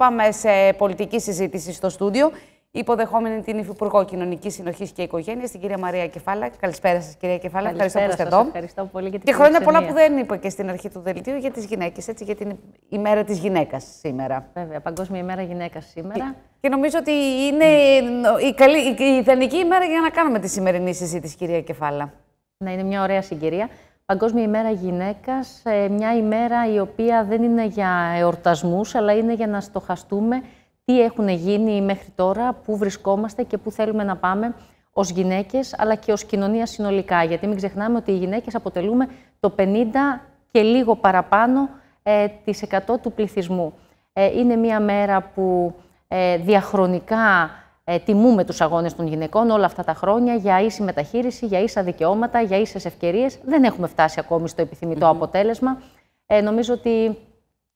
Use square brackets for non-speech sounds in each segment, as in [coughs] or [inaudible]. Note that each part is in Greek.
Πάμε σε πολιτική συζήτηση στο στούντιο. Υποδεχόμενη την Υφυπουργό Κοινωνικής Συνοχής και Οικογένειας, την κυρία Μαρία Κεφάλα. Καλησπέρα σας, κυρία Κεφάλα. Καλησπέρα, ευχαριστώ που είστε εδώ. Ευχαριστώ πολύ για την Και χρόνια πολλά που δεν είπα και στην αρχή του δελτίου για τις γυναίκες, έτσι, για την ημέρα της γυναίκας σήμερα. Βέβαια, Παγκόσμια ημέρα γυναίκας σήμερα. Και, νομίζω ότι είναι η, καλή, η ιδανική ημέρα για να κάνουμε τη σημερινή συζήτηση, κυρία Κεφάλα. Να είναι μια ωραία συγκυρία. Παγκόσμια ημέρα γυναίκας, ε, μια ημέρα η οποία δεν είναι για εορτασμούς, αλλά είναι για να στοχαστούμε τι έχουν γίνει μέχρι τώρα, πού βρισκόμαστε και πού θέλουμε να πάμε ως γυναίκες, αλλά και ως κοινωνία συνολικά. Γιατί μην ξεχνάμε ότι οι γυναίκες αποτελούμε το 50 και λίγο παραπάνω ε, της 100 του πληθυσμού. Ε, είναι μια μέρα που διαχρονικά ε, τιμούμε τους αγώνες των γυναικών όλα αυτά τα χρόνια για ίση μεταχείριση, για ίσα δικαιώματα, για ίσες ευκαιρίες. Δεν έχουμε φτάσει ακόμη στο επιθυμητο αποτέλεσμα. Ε, νομίζω ότι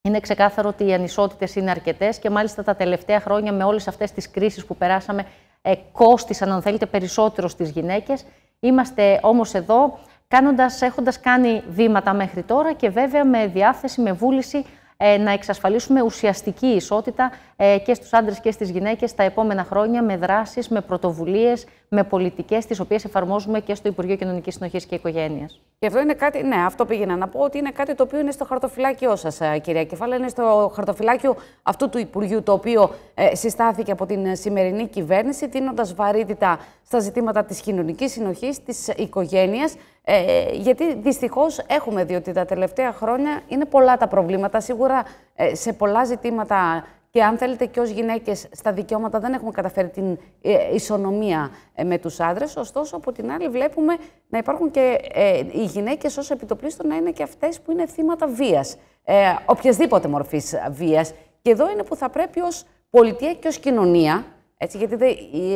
είναι ξεκάθαρο ότι οι ανισότητες είναι αρκετές και μάλιστα τα τελευταία χρόνια με όλες αυτές τις κρίσεις που περάσαμε ε, κόστησαν, αν θέλετε, περισσότερο στις γυναίκες. Είμαστε όμως εδώ κάνοντας, έχοντας κάνει βήματα μέχρι τώρα και βέβαια με διάθεση, με βούληση ε, να εξασφαλίσουμε ουσιαστική ισότητα ε, και στους άντρες και στις γυναίκες τα επόμενα χρόνια με δράσεις, με πρωτοβουλίες, με πολιτικές τις οποίες εφαρμόζουμε και στο Υπουργείο Κοινωνικής Συνοχής και Οικογένειας. Και αυτό είναι κάτι, ναι, αυτό πήγαινα να πω ότι είναι κάτι το οποίο είναι στο χαρτοφυλάκιό σας, ε, κυρία Κεφάλα. Είναι στο χαρτοφυλάκιο αυτού του Υπουργείου, το οποίο συστάθηκε από την σημερινή κυβέρνηση, δίνοντας βαρύτητα στα ζητήματα της κοινωνικής συνοχής, της οικογένειας, ε, γιατί δυστυχώς έχουμε δει ότι τα τελευταία χρόνια είναι πολλά τα προβλήματα. Σίγουρα ε, σε πολλά ζητήματα και αν θέλετε και ως γυναίκες στα δικαιώματα δεν έχουμε καταφέρει την ε, ισονομία ε, με τους άντρες, ωστόσο από την άλλη βλέπουμε να υπάρχουν και οι γυναίκες ως επιτοπλίστων να είναι και αυτές που είναι θύματα βίας, ε, οποιασδήποτε μορφής βίας. Και εδώ είναι που θα πρέπει ως πολιτεία και ως κοινωνία έτσι, γιατί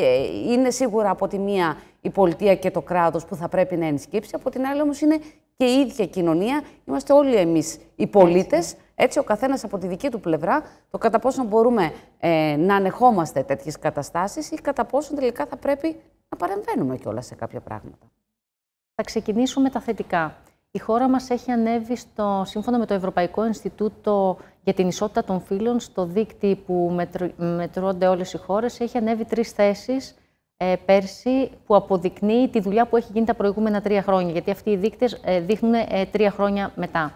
ε, είναι σίγουρα από τη μία η πολιτεία και το κράτος που θα πρέπει να ενσκύψει, από την άλλη όμως είναι και η ίδια κοινωνία, είμαστε όλοι εμείς οι πολίτες, έτσι ο καθένας από τη δική του πλευρά, το κατά πόσο μπορούμε ε, να ανεχόμαστε τέτοιες καταστάσεις ή κατά πόσο τελικά θα πρέπει να παρεμβαίνουμε κιόλας σε κάποια πράγματα. Θα ξεκινήσουμε τα θετικά. Η κατα ποσο τελικα θα πρεπει να παρεμβαινουμε κιολα σε καποια πραγματα θα ξεκινησουμε τα θετικα η χωρα μας έχει ανέβει στο, σύμφωνα με το Ευρωπαϊκό Ινστιτούτο για την ισότητα των φύλων στο δίκτυο που μετρώνται όλες οι χώρες έχει ανέβει τρεις θέσεις ε, πέρσι που αποδεικνύει τη δουλειά που έχει γίνει τα προηγούμενα τρία χρόνια, γιατί αυτοί οι δείκτες ε, δείχνουν ε, τρία χρόνια μετά.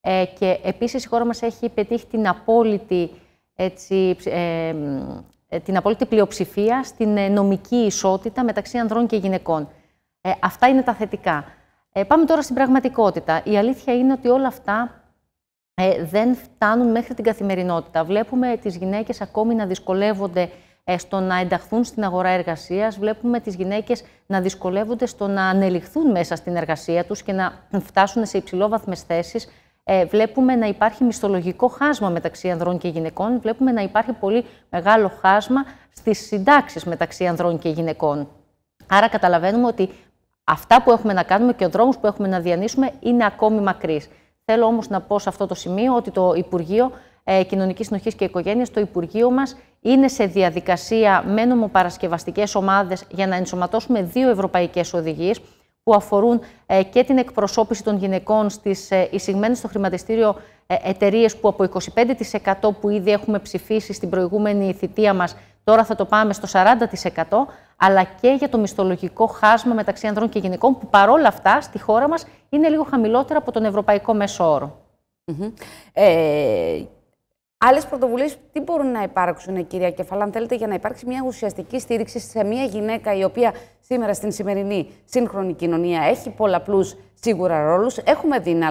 Ε, και επίσης η χώρα μας έχει πετύχει την απόλυτη, έτσι, ε, ε, την απόλυτη πλειοψηφία στην νομική ισότητα μεταξύ ανδρών και γυναικών. αυτά είναι τα θετικά. πάμε τώρα στην πραγματικότητα. Η αλήθεια είναι ότι όλα αυτά ε, δεν φτάνουν μέχρι την καθημερινότητα. Βλέπουμε τις γυναίκες ακόμη να δυσκολεύονται ε, στο να ενταχθούν στην αγορά εργασίας, βλέπουμε τις γυναίκες να δυσκολεύονται στο να ανελιχθούν μέσα στην εργασία τους και να φτάσουν σε υψηλόβαθμες θέσεις. Ε, βλέπουμε να υπάρχει μισθολογικό χάσμα μεταξύ ανδρών και γυναικών, βλέπουμε να υπάρχει πολύ μεγάλο χάσμα στις συντάξεις μεταξύ ανδρών και γυναικών. Άρα καταλαβαίνουμε ότι αυτά που έχουμε να κάνουμε και ο δρόμος που έχουμε να διανύσουμε είναι ακόμη μακρύς. Θέλω όμως να πω σε αυτό το σημείο ότι το Υπουργείο Κοινωνική ε, Κοινωνικής Συνοχής και Οικογένειας, το Υπουργείο μας είναι σε διαδικασία με νομοπαρασκευαστικές ομάδες για να ενσωματώσουμε δύο ευρωπαϊκές οδηγίες που αφορούν ε, και την εκπροσώπηση των γυναικών στις ε, εισηγμένες στο χρηματιστήριο εταιρείες που από 25% που ήδη έχουμε ψηφίσει στην προηγούμενη θητεία μας Τώρα θα το πάμε στο 40%, αλλά και για το μισθολογικό χάσμα μεταξύ ανδρών και γυναικών, που παρόλα αυτά στη χώρα μας είναι λίγο χαμηλότερα από τον ευρωπαϊκό μέσο όρο. ε, Άλλες πρωτοβουλίες, τι μπορούν να υπάρξουν, κυρία Κεφαλά, αν θέλετε, για να υπάρξει μια ουσιαστική στήριξη σε μια γυναίκα η οποία σήμερα στην σημερινή σύγχρονη κοινωνία έχει πολλαπλού σίγουρα ρόλους. Έχουμε δει να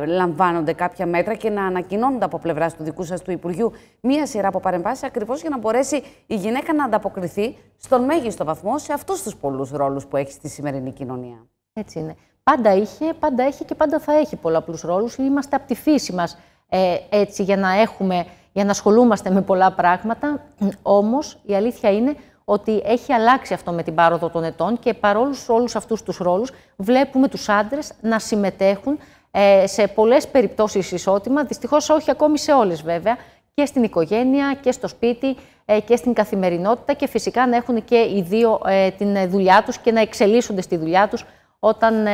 ε, λαμβάνονται κάποια μέτρα και να ανακοινώνονται από πλευράς του δικού σας του Υπουργείου μία σειρά από παρεμβάσεις, ακριβώς για να μπορέσει η γυναίκα να ανταποκριθεί στον μέγιστο βαθμό σε αυτούς τους πολλούς ρόλους που έχει στη σημερινή κοινωνία. Έτσι είναι. Πάντα είχε, πάντα έχει και πάντα θα έχει πολλαπλούς ρόλους. Είμαστε από τη φύση μας ε, έτσι για να έχουμε, για να ασχολούμαστε με πολλά πράγματα. Όμως η αλήθεια είναι ότι έχει αλλάξει αυτό με την πάροδο των ετών και παρόλους όλους αυτούς τους ρόλους βλέπουμε τους άντρες να συμμετέχουν ε, σε πολλές περιπτώσεις ισότιμα, δυστυχώς όχι ακόμη σε όλες βέβαια, και στην οικογένεια και στο σπίτι ε, και στην καθημερινότητα και φυσικά να έχουν και οι δύο ε, την δουλειά τους και να εξελίσσονται στη δουλειά τους όταν,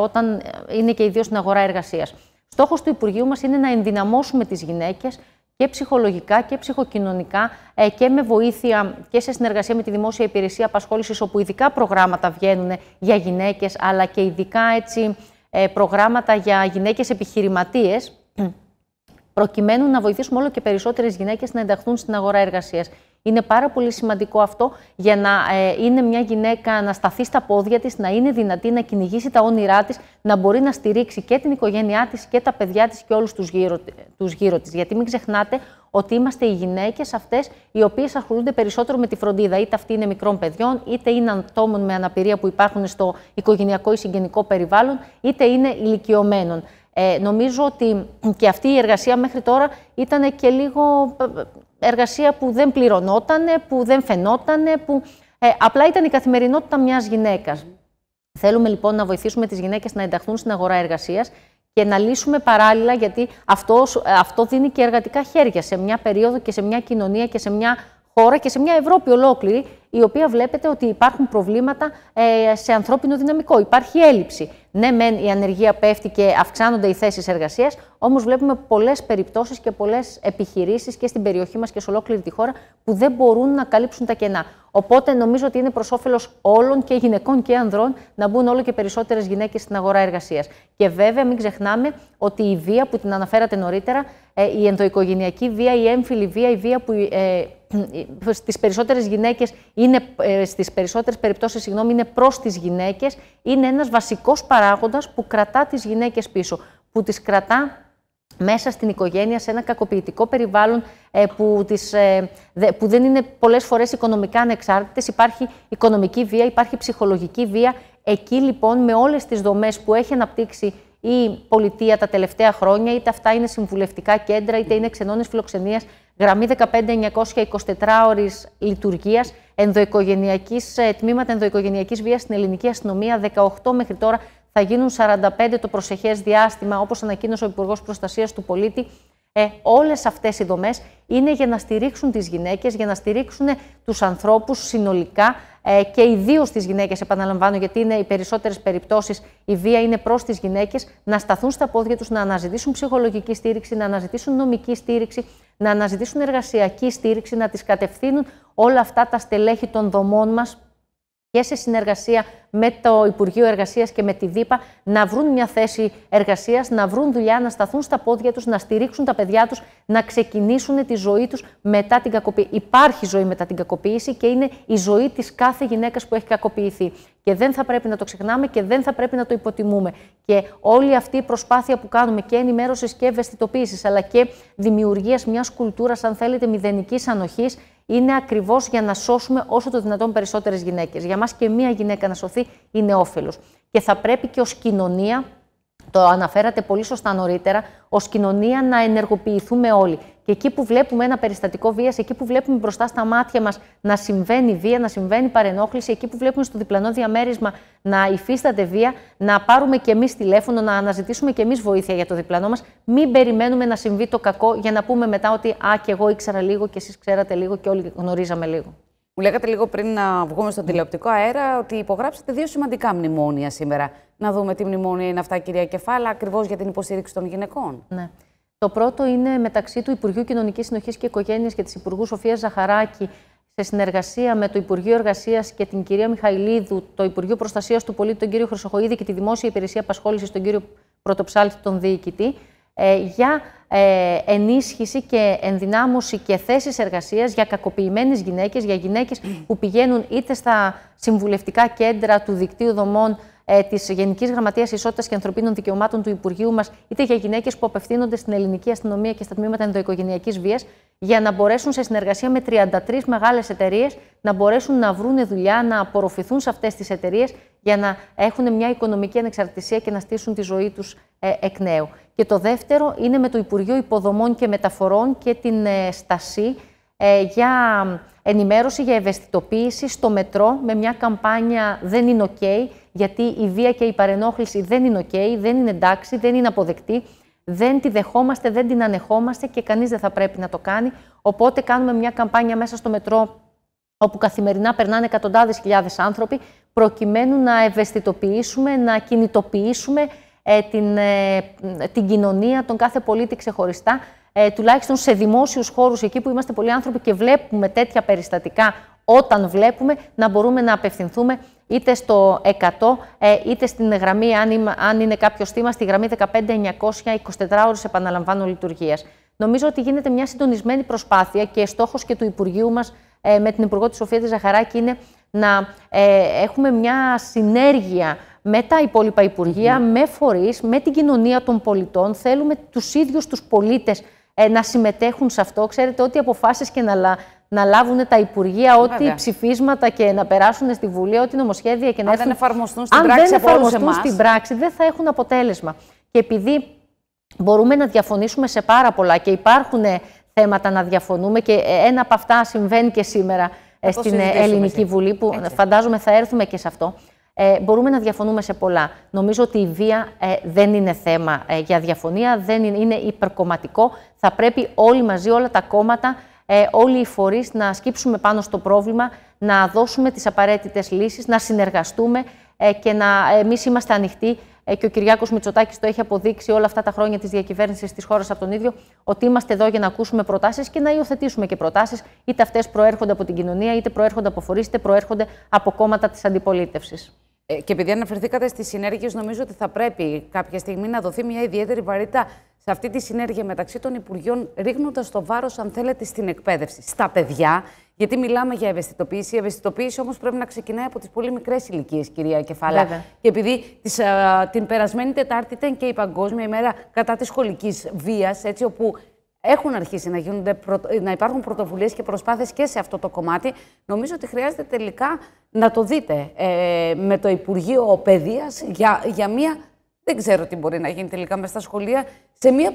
όταν είναι και οι δύο στην αγορά εργασίας. Στόχος του Υπουργείου μας είναι να ενδυναμώσουμε τις γυναίκες και ψυχολογικά και ψυχοκοινωνικά ε, και με βοήθεια και σε συνεργασία με τη Δημόσια Υπηρεσία Απασχόλησης, όπου ειδικά προγράμματα βγαίνουν για γυναίκες, αλλά και ειδικά έτσι, ε, προγράμματα για γυναίκες επιχειρηματίες, προκειμένου να βοηθήσουμε όλο και περισσότερες γυναίκες να ενταχθούν στην αγορά εργασίας. Είναι πάρα πολύ σημαντικό αυτό για να ε, είναι μια γυναίκα να σταθεί στα πόδια της, να είναι δυνατή να κυνηγήσει τα όνειρά της, να μπορεί να στηρίξει και την οικογένειά της και τα παιδιά της και όλους τους γύρω, τους γύρω της. Γιατί μην ξεχνάτε ότι είμαστε οι γυναίκες αυτές οι οποίες ασχολούνται περισσότερο με τη φροντίδα. Είτε αυτή είναι μικρών παιδιών, είτε είναι ατόμων με αναπηρία που υπάρχουν στο οικογενειακό ή συγγενικό περιβάλλον, είτε είναι ηλικιωμένων. Ε, νομίζω ότι και αυτή η εργασία μέχρι τώρα ήταν και λίγο ε, εργασία που δεν πληρωνόταν, που δεν φαινότανε, που ε, απλά ήταν η καθημερινότητα μιας γυναίκας. Θέλουμε λοιπόν να βοηθήσουμε τις γυναίκες να ενταχθούν στην αγορά εργασίας και να λύσουμε παράλληλα, γιατί αυτός, ε, αυτό δίνει και εργατικά χέρια σε μια περίοδο και σε μια κοινωνία και σε μια χώρα και σε μια Ευρώπη ολόκληρη, η οποία βλέπετε ότι υπάρχουν προβλήματα σε ανθρώπινο δυναμικό, υπάρχει έλλειψη. Ναι, μεν η ανεργία πέφτει και αυξάνονται οι θέσεις εργασίας, όμως βλέπουμε πολλές περιπτώσεις και πολλές επιχειρήσεις και στην περιοχή μας και σε ολόκληρη τη χώρα που δεν μπορούν να καλύψουν τα κενά. Οπότε νομίζω ότι είναι προς όφελος όλων και γυναικών και ανδρών να μπουν όλο και περισσότερες γυναίκες στην αγορά εργασίας. Και βέβαια, μην ξεχνάμε ότι η βία που την αναφέρατε νωρίτερα ε, η ενδοοικογενειακή βία, η έμφυλη βία, η βία που ε, ε, στις περισσότερες γυναίκες είναι, στις περισσότερες περιπτώσεις συγγνώμη, είναι προς τις γυναίκες, είναι ένας βασικός παράγοντας που κρατά τις γυναίκες πίσω, που τις κρατά μέσα στην οικογένεια, σε ένα κακοποιητικό περιβάλλον που, τις, που δεν είναι πολλές φορές οικονομικά ανεξάρτητες. Υπάρχει οικονομική βία, υπάρχει ψυχολογική βία. Εκεί λοιπόν με όλες τις δομές που έχει αναπτύξει η πολιτεία τα τελευταία χρόνια, είτε αυτά είναι συμβουλευτικά κέντρα, είτε είναι ξενώνες φιλοξενίας, γραμμή 15-924 ώρη λειτουργία, τμήματα ενδοοικογενειακής βίας στην ελληνική αστυνομία, 18 μέχρι τώρα θα γίνουν 45 το προσεχές διάστημα, όπως ανακοίνωσε ο Υπουργός Προστασίας του Πολίτη. Ε, όλες αυτές οι δομές είναι για να στηρίξουν τις γυναίκες, για να στηρίξουν τους ανθρώπους συνολικά ε, και ιδίω στις γυναίκες, επαναλαμβάνω, γιατί είναι οι περισσότερες περιπτώσεις η βία είναι προς τις γυναίκες, να σταθούν στα πόδια τους, να αναζητήσουν ψυχολογική στήριξη, να αναζητήσουν νομική στήριξη, να αναζητήσουν εργασιακή στήριξη, να τις κατευθύνουν όλα αυτά τα στελέχη των δομών μας και σε συνεργασία με το Υπουργείο Εργασίας και με τη ΔΥΠΑ να βρουν μια θέση εργασίας, να βρουν δουλειά, να σταθούν στα πόδια τους, να στηρίξουν τα παιδιά τους, να ξεκινήσουν τη ζωή τους μετά την κακοποίηση. Υπάρχει ζωή μετά την κακοποίηση και είναι η ζωή της κάθε γυναίκας που έχει κακοποιηθεί. Και δεν θα πρέπει να το ξεχνάμε και δεν θα πρέπει να το υποτιμούμε. Και όλη αυτή η προσπάθεια που κάνουμε και ενημέρωσης και ευαισθητοποίησης, αλλά και δημιουργίας μιας κουλτούρας, αν θέλετε, μηδενικής ανοχής, είναι ακριβώς για να σώσουμε όσο το δυνατόν περισσότερες γυναίκες. Για μας και μία γυναίκα να σωθεί είναι όφελος. Και θα πρέπει και ως κοινωνία το αναφέρατε πολύ σωστά νωρίτερα, ως κοινωνία να ενεργοποιηθούμε όλοι. Και εκεί που βλέπουμε ένα περιστατικό βίας, εκεί που βλέπουμε μπροστά στα μάτια μας να συμβαίνει βία, να συμβαίνει παρενόχληση, εκεί που βλέπουμε στο διπλανό διαμέρισμα να υφίσταται βία, να πάρουμε κι εμείς τηλέφωνο, να αναζητήσουμε κι εμείς βοήθεια για το διπλανό μας. Μην περιμένουμε να συμβεί το κακό για να πούμε μετά ότι Α, και εγώ ήξερα λίγο και εσείς ξέρατε λίγο και όλοι γνωρίζαμε λίγο. Μου λέγατε λίγο πριν να βγούμε στον τηλεοπτικό αέρα ότι υπογράψατε δύο σημαντικά μνημόνια σήμερα. Να δούμε τι μνημόνια είναι αυτά, κυρία Κεφάλα, ακριβώς για την υποστήριξη των γυναικών. Ναι. Το πρώτο είναι μεταξύ του Υπουργείου Κοινωνικής Συνοχής και Οικογένειας και της Υπουργού Σοφίας Ζαχαράκη σε συνεργασία με το Υπουργείο Εργασίας και την κυρία Μιχαηλίδου, το Υπουργείο Προστασίας του Πολίτη, τον κύριο Χρυσοχοίδη και τη Δημόσια Υπηρεσία Απασχόλησης, τον κύριο Πρωτοψάλτη, τον διοικητή, ε, για ε, ενίσχυση και ενδυνάμωση και θέσεις εργασίας για κακοποιημένες γυναίκες, για γυναίκες που πηγαίνουν είτε στα συμβουλευτικά κέντρα του δικτύου δομών ε, της Γενικής Γραμματείας Ισότητας και Ανθρωπίνων Δικαιωμάτων του Υπουργείου μας, είτε για γυναίκες που απευθύνονται στην ελληνική αστυνομία και στα τμήματα ενδοοικογενειακής βίας, για να μπορέσουν σε συνεργασία με 33 μεγάλες εταιρείες να μπορέσουν να βρουν δουλειά, να απορροφηθούν σε αυτές τις εταιρείες για να έχουν μια οικονομική ανεξαρτησία και να στήσουν τη ζωή τους ε, εκ νέου. Και το δεύτερο είναι με το Υπουργείο Υποδομών και Μεταφορών και την ε, στασύ ε, για ενημέρωση, για ευαισθητοποίηση στο μετρό με μια καμπάνια «Δεν είναι ok», γιατί η βία και η παρενόχληση δεν είναι ok, δεν είναι εντάξει, δεν είναι αποδεκτή, δεν τη δεχόμαστε, δεν την ανεχόμαστε και κανείς δεν θα πρέπει να το κάνει. Οπότε κάνουμε μια καμπάνια μέσα στο μετρό όπου καθημερινά περνάνε εκατοντάδες χιλιάδες άνθρωποι, προκειμένου να ευαισθητοποιήσουμε, να κινητοποιήσουμε ε, την, ε, την κοινωνία, τον κάθε πολίτη ξεχωριστά, ε, τουλάχιστον σε δημόσιους χώρους, εκεί που είμαστε πολλοί άνθρωποι και βλέπουμε τέτοια περιστατικά, όταν βλέπουμε, να μπορούμε να απευθυνθούμε είτε στο 100, ε, είτε στην γραμμή, αν είναι κάποιος θύμα, στη γραμμή 15900, 24 ώρες επαναλαμβάνω λειτουργίας. Νομίζω ότι γίνεται μια συντονισμένη προσπάθεια και στόχος και του Υπουργείου μας ε, με την Υπουργό της Σοφία Τζαχαράκη είναι να ε, έχουμε μια συνέργεια με τα υπόλοιπα Υπουργεία, ναι. με φορείς, με την κοινωνία των πολιτών. Θέλουμε τους ίδιους τους πολίτες ε, να συμμετέχουν σε αυτό. Ξέρετε, ό,τι αποφάσεις και να, να λάβουν τα Υπουργεία, ό,τι ψηφίσματα και να περάσουν στη Βουλή, ό,τι νομοσχέδια και να έρθουν. Αν δεν εφαρμοστούν στην, αν πράξη, δεν εφαρμοστούν στην πράξη, δεν θα έχουν αποτέλεσμα. Και επειδή μπορούμε να διαφωνήσουμε σε πάρα πολλά και υπάρχουν θέματα να διαφωνούμε και ε, ένα από αυτά συμβαίνει και σήμερα ε, στην Ελληνική Βουλή, που φαντάζομαι θα έρθουμε και σε αυτό. Ε, μπορούμε να διαφωνούμε σε πολλά. Νομίζω ότι η βία ε, δεν είναι θέμα ε, για διαφωνία, δεν είναι, υπερκομματικό. Θα πρέπει όλοι μαζί, όλα τα κόμματα, ε, όλοι οι φορείς να σκύψουμε πάνω στο πρόβλημα, να δώσουμε τις απαραίτητες λύσεις, να συνεργαστούμε και να εμείς είμαστε ανοιχτοί και ο κυριάκος Μητσοτάκης το έχει αποδείξει όλα αυτά τα χρόνια της διακυβέρνησης της χώρας από τον ίδιο, ότι είμαστε εδώ για να ακούσουμε προτάσεις και να υιοθετήσουμε και προτάσεις, είτε αυτές προέρχονται από την κοινωνία, είτε προέρχονται από φορείς είτε προέρχονται από κόμματα της αντιπολίτευσης. Ε, και επειδή αναφερθήκατε στις συνέργειες, νομίζω ότι θα πρέπει κάποια στιγμή να δοθεί μια ιδιαίτερη βαρύτητα σε αυτή τη συνέργεια μεταξύ των Υπουργείων, ρίχνοντας το βάρος, αν θέλετε, στην εκπαίδευση, στα παιδιά. Γιατί μιλάμε για ευαισθητοποίηση. Η ευαισθητοποίηση όμως πρέπει να ξεκινάει από τις πολύ μικρές ηλικίες, κυρία Κεφάλα. Και επειδή την περασμένη Τετάρτη ήταν και η Παγκόσμια ημέρα κατά της σχολικής βίας, έτσι όπου έχουν αρχίσει να, γίνονται, να υπάρχουν πρωτοβουλίες και προσπάθειες και σε αυτό το κομμάτι. Νομίζω ότι χρειάζεται τελικά να το δείτε ε, με το Υπουργείο Παιδείας για, για μία. Δεν ξέρω τι μπορεί να γίνει τελικά μες στα σχολεία. Σε μία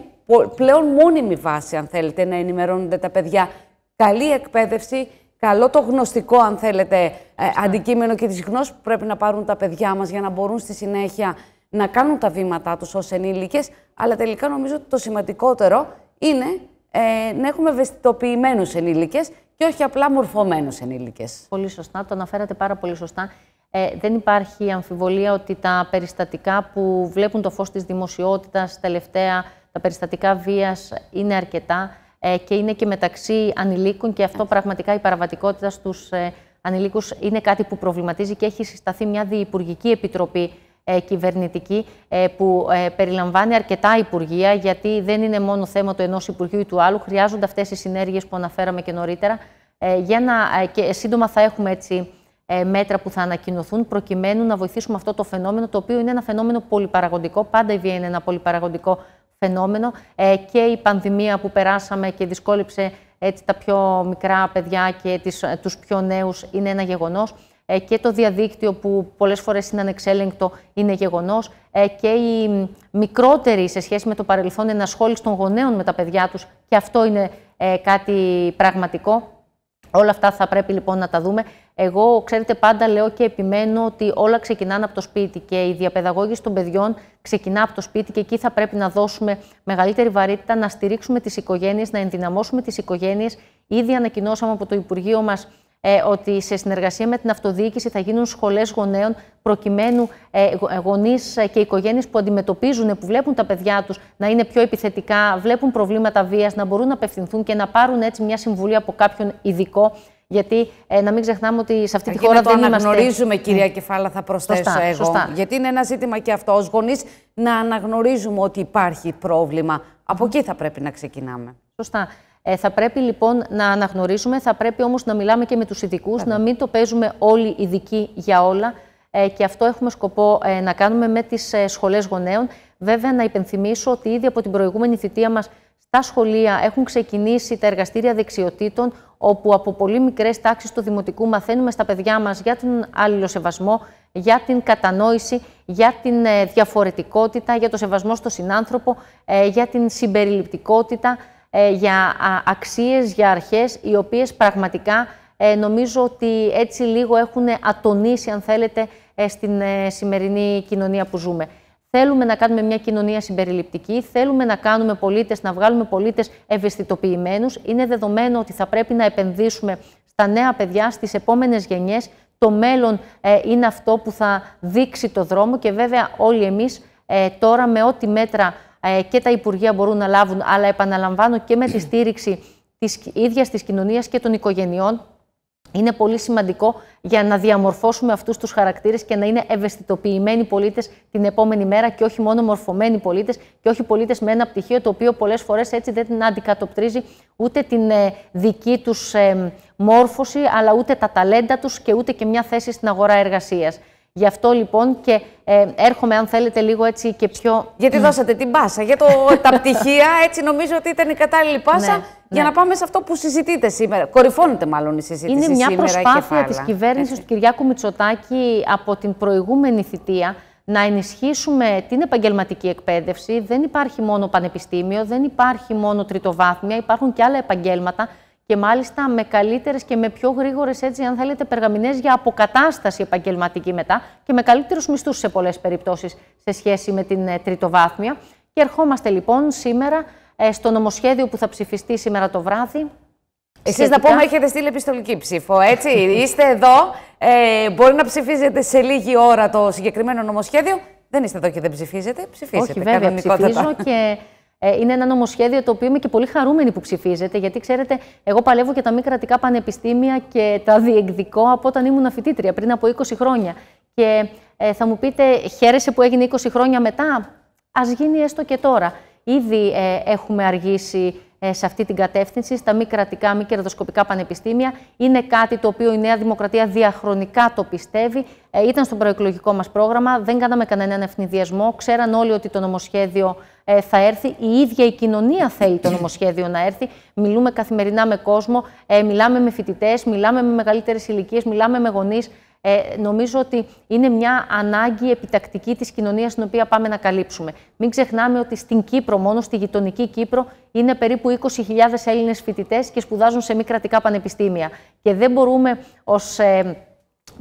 πλέον μόνιμη βάση, αν θέλετε, να ενημερώνονται τα παιδιά. Καλή εκπαίδευση, καλό το γνωστικό, αν θέλετε, ε, αντικείμενο και τις γνώσεις που πρέπει να πάρουν τα παιδιά μας για να μπορούν στη συνέχεια να κάνουν τα βήματά τους ως ενήλικες, αλλά τελικά νομίζω ότι το σημαντικότερο είναι ε, να έχουμε ευαισθητοποιημένους ενήλικες και όχι απλά μορφωμένους ενήλικες. Πολύ σωστά, το αναφέρατε πάρα πολύ σωστά. Ε, δεν υπάρχει αμφιβολία ότι τα περιστατικά που βλέπουν το φως της δημοσιοτητα τελευταία, τα περιστατικά βίας είναι αρκετά ε, και είναι και μεταξύ ανηλίκων και αυτό πραγματικά η παραβατικότητα στους ε, είναι κάτι που προβληματίζει και έχει συσταθεί μια διευπουργική επιτροπή ε, κυβερνητική ε, που ε, περιλαμβάνει αρκετά υπουργεία, γιατί δεν είναι μόνο θέμα του ενός υπουργείου ή του άλλου, χρειάζονται αυτές οι συνέργειες που αναφέραμε και νωρίτερα, για να, και σύντομα θα έχουμε έτσι μέτρα που θα ανακοινωθούν προκειμένου να βοηθήσουμε αυτό το φαινόμενο, το οποίο είναι ένα φαινόμενο πολυπαραγοντικό. Πάντα η βία είναι ένα πολυπαραγοντικό φαινόμενο και η πανδημία που περάσαμε και δυσκόλυψε έτσι, τα πιο μικρά παιδιά και τις, τους πιο νέους είναι ένα γεγονός. Ε, και το διαδίκτυο που πολλές φορές είναι ανεξέλεγκτο είναι γεγονός ε, και η μικρότερη σε σχέση με το παρελθόν ενασχόληση των γονέων με τα παιδιά τους και αυτό είναι ε, κάτι πραγματικό. Όλα αυτά θα πρέπει λοιπόν να τα δούμε. Εγώ, ξέρετε, πάντα λέω και επιμένω ότι όλα ξεκινάνε από το σπίτι και η διαπαιδαγώγηση των παιδιών ξεκινά από το σπίτι και εκεί θα πρέπει να δώσουμε μεγαλύτερη βαρύτητα, να στηρίξουμε τις οικογένειες, να ενδυναμώσουμε τις οικογένειες. Ήδη ανακοινώσαμε από το Υπουργείο μας ε, ότι σε συνεργασία με την αυτοδιοίκηση θα γίνουν σχολές γονέων προκειμένου ε, ε γονείς ε, και οικογένειες που αντιμετωπίζουν, που βλέπουν τα παιδιά τους να είναι πιο επιθετικά, βλέπουν προβλήματα βίας, να μπορούν να απευθυνθούν και να πάρουν έτσι μια συμβουλή από κάποιον ειδικό γιατί ε, να μην ξεχνάμε ότι σε αυτή τη χώρα να το δεν αναγνωρίζουμε, ναι. κυρία Κεφάλα, θα προσθέσω εγώ. Σωστά. Γιατί είναι ένα ζήτημα και αυτό. ως γονείς να αναγνωρίζουμε ότι υπάρχει πρόβλημα. Από εκεί θα πρέπει να ξεκινάμε. Σωστά. Ε, θα πρέπει λοιπόν να αναγνωρίζουμε, θα πρέπει όμως να μιλάμε και με τους ειδικούς, να μην το παίζουμε όλοι ειδικοί για όλα ε, και αυτό έχουμε σκοπό ε, να κάνουμε με τις ε, σχολές γονέων. Βέβαια να υπενθυμίσω ότι ήδη από την προηγούμενη θητεία μας στα σχολεία έχουν ξεκινήσει τα εργαστήρια δεξιοτήτων, όπου από πολύ μικρές τάξεις του Δημοτικού μαθαίνουμε στα παιδιά μας για τον αλληλοσεβασμό, για την κατανόηση, για την διαφορετικότητα, για το σεβασμό στον συνάνθρωπο, για την συμπεριληπτικότητα. Ε, για αξίες, για αρχές, οι οποίες πραγματικά ε, νομίζω ότι έτσι λίγο έχουν ατονίσει, αν θέλετε, ε, στην σημερινή κοινωνία που ζούμε. Θέλουμε να κάνουμε μια κοινωνία συμπεριληπτική, θέλουμε να κάνουμε πολίτες, να βγάλουμε πολίτες ευαισθητοποιημένους. Είναι δεδομένο ότι θα πρέπει να επενδύσουμε στα νέα παιδιά, στις επόμενες γενιές. Το μέλλον είναι αυτό που θα δείξει το δρόμο και βέβαια όλοι εμείς τώρα με ό,τι μέτρα ε, και τα Υπουργεία μπορούν να λάβουν, αλλά επαναλαμβάνω και με τη στήριξη της ίδιας της κοινωνίας και των οικογενειών, είναι πολύ σημαντικό για να διαμορφώσουμε αυτούς τους χαρακτήρες και να είναι ευαισθητοποιημένοι πολίτες την επόμενη μέρα και όχι μόνο μορφωμένοι πολίτες και όχι πολίτες με ένα πτυχίο το οποίο πολλές φορές έτσι δεν αντικατοπτρίζει ούτε την ε, δική τους ε, μόρφωση αλλά ούτε τα ταλέντα τους και ούτε και μια θέση στην αγορά εργασίας. Γι' αυτό λοιπόν και ε, έρχομαι, αν θέλετε, λίγο έτσι και πιο. Γιατί ναι. δώσατε την πάσα για το, τα [laughs] πτυχία, έτσι νομίζω ότι ήταν η κατάλληλη πάσα ναι, για ναι. να πάμε σε αυτό που συζητείτε σήμερα. Κορυφώνεται, μάλλον η συζήτηση σήμερα. Είναι μια σήμερα προσπάθεια της κυβέρνησης του Κυριάκου Μητσοτάκη από την προηγούμενη θητεία να ενισχύσουμε την επαγγελματική εκπαίδευση. Δεν υπάρχει μόνο πανεπιστήμιο, δεν υπάρχει μόνο τριτοβάθμια, υπάρχουν και άλλα επαγγέλματα και μάλιστα με καλύτερες και με πιο γρήγορες, έτσι, αν θέλετε, περγαμηνές για αποκατάσταση επαγγελματική μετά και με καλύτερους μισθούς σε πολλές περιπτώσεις σε σχέση με την ε, τριτοβάθμια. Και ερχόμαστε λοιπόν σήμερα ε, στο νομοσχέδιο που θα ψηφιστεί σήμερα το βράδυ. Εσείς να πούμε, έχετε στείλει επιστολική ψήφο, έτσι. είστε εδώ. Ε, μπορεί να ψηφίζετε σε λίγη ώρα το συγκεκριμένο νομοσχέδιο. Δεν είστε εδώ και δεν ψηφίζετε. Ψηφίζετε. Όχι, βέβαια, ψηφίζω και ε, είναι ένα νομοσχέδιο το οποίο είμαι και πολύ χαρούμενη που ψηφίζεται, γιατί ξέρετε, εγώ παλεύω και τα μη κρατικά πανεπιστήμια και τα διεκδικώ από όταν ήμουν φοιτήτρια, πριν από 20 χρόνια. Και ε, θα μου πείτε, χαίρεσαι που έγινε 20 χρόνια μετά. Ας γίνει έστω και τώρα. Ήδη ε, έχουμε αργήσει ε, σε αυτή την κατεύθυνση, στα μη κρατικά, μη κερδοσκοπικά πανεπιστήμια. Είναι κάτι το οποίο η Νέα Δημοκρατία διαχρονικά το πιστεύει. Ε, ήταν στο προεκλογικό μας πρόγραμμα, δεν κάναμε κανέναν ευνηδιασμό. Ξέραν όλοι ότι το νομοσχέδιο ε, θα έρθει. Η ίδια η κοινωνία θέλει το νομοσχέδιο να έρθει. Μιλούμε καθημερινά με κόσμο, μιλάμε με φοιτητές, μιλάμε με μεγαλύτερες ηλικίες, μιλάμε με γονείς ε, νομίζω ότι είναι μια ανάγκη επιτακτική της κοινωνίας την οποία πάμε να καλύψουμε. Μην ξεχνάμε ότι στην Κύπρο, μόνο στη γειτονική Κύπρο, είναι περίπου 20.000 Έλληνες φοιτητές και σπουδάζουν σε μη κρατικά πανεπιστήμια. Και δεν μπορούμε ως... Ε,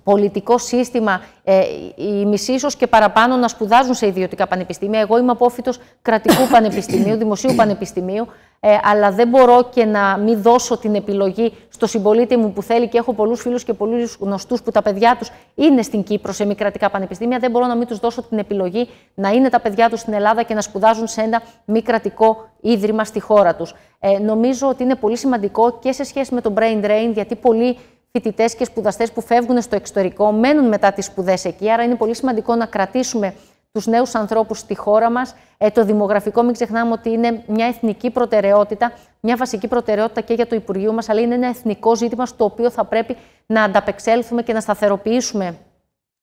πολιτικό σύστημα, ε, οι μισοί και παραπάνω να σπουδάζουν σε ιδιωτικά πανεπιστήμια. Εγώ είμαι απόφυτος κρατικού πανεπιστημίου, [coughs] δημοσίου πανεπιστημίου ε, αλλά δεν μπορώ και να μην δώσω την επιλογή στο συμπολίτη μου που θέλει και έχω πολλούς φίλους και πολλούς γνωστούς που τα παιδιά τους είναι στην Κύπρο σε μη κρατικά πανεπιστήμια. Δεν μπορώ να μην τους δώσω την επιλογή να είναι τα παιδιά τους στην Ελλάδα και να σπουδάζουν σε ένα μη κρατικό ίδρυμα στη χώρα τους. Ε, νομίζω ότι είναι πολύ σημαντικό και σε σχέση με το brain drain, γιατί πολλοί φοιτητές και σπουδαστές που φεύγουν στο εξωτερικό μένουν μετά τις σπουδές εκεί. Άρα είναι πολύ σημαντικό να κρατήσουμε τους νέους ανθρώπους στη χώρα μας. Ε, το δημογραφικό μην ξεχνάμε ότι είναι μια εθνική προτεραιότητα, μια βασική προτεραιότητα και για το Υπουργείο μας, αλλά είναι ένα εθνικό ζήτημα στο οποίο θα πρέπει να ανταπεξέλθουμε και να σταθεροποιήσουμε,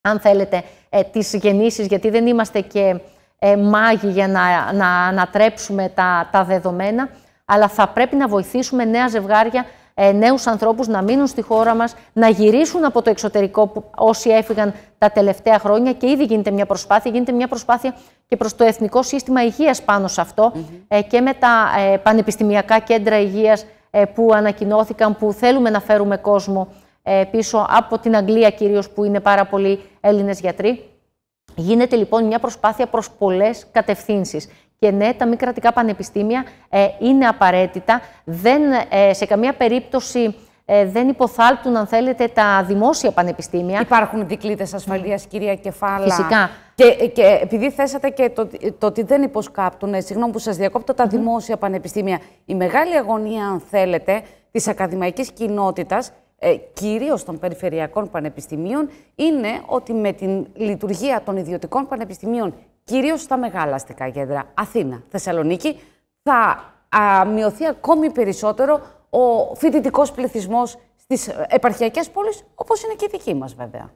αν θέλετε, ε, τις γεννήσεις, γιατί δεν είμαστε και ε, μάγοι για να, να ανατρέψουμε τα, τα δεδομένα, αλλά θα πρέπει να βοηθήσουμε νέα ζευγάρια ε, νέους ανθρώπους να μείνουν στη χώρα μας, να γυρίσουν από το εξωτερικό όσοι έφυγαν τα τελευταία χρόνια και ήδη γίνεται μια προσπάθεια, γίνεται μια προσπάθεια και προς το Εθνικό Σύστημα Υγείας πάνω σε αυτο ε, και με τα ε, πανεπιστημιακά κέντρα υγείας που ανακοινώθηκαν, που θέλουμε να φέρουμε κόσμο πίσω από την Αγγλία κυρίως που είναι πάρα πολλοί Έλληνες γιατροί. Γίνεται λοιπόν μια προσπάθεια προς πολλές κατευθύνσεις. Και ναι, τα μη κρατικά πανεπιστήμια ε, είναι απαραίτητα. Δεν, ε, σε καμία περίπτωση ε, δεν υποθάλπτουν, αν θέλετε, τα δημόσια πανεπιστήμια. Υπάρχουν δικλείδες ασφαλείας, ναι. κυρία Κεφάλα. Φυσικά. Και, και επειδή θέσατε και το, το ότι δεν υποσκάπτουν, ε, συγγνώμη που σας διακόπτω, τα δημόσια πανεπιστήμια. Η μεγάλη αγωνία, αν θέλετε, της ακαδημαϊκής κοινότητας ε, κυρίως των περιφερειακών πανεπιστημίων, είναι ότι με την λειτουργία των ιδιωτικών πανεπιστημίων Κυρίως στα μεγάλα αστικά κέντρα, Αθήνα, Θεσσαλονίκη, θα μειωθεί ακόμη περισσότερο ο φοιτητικός πληθυσμός στις ε, επαρχιακές πόλεις, όπως είναι και η δική μας, βέβαια.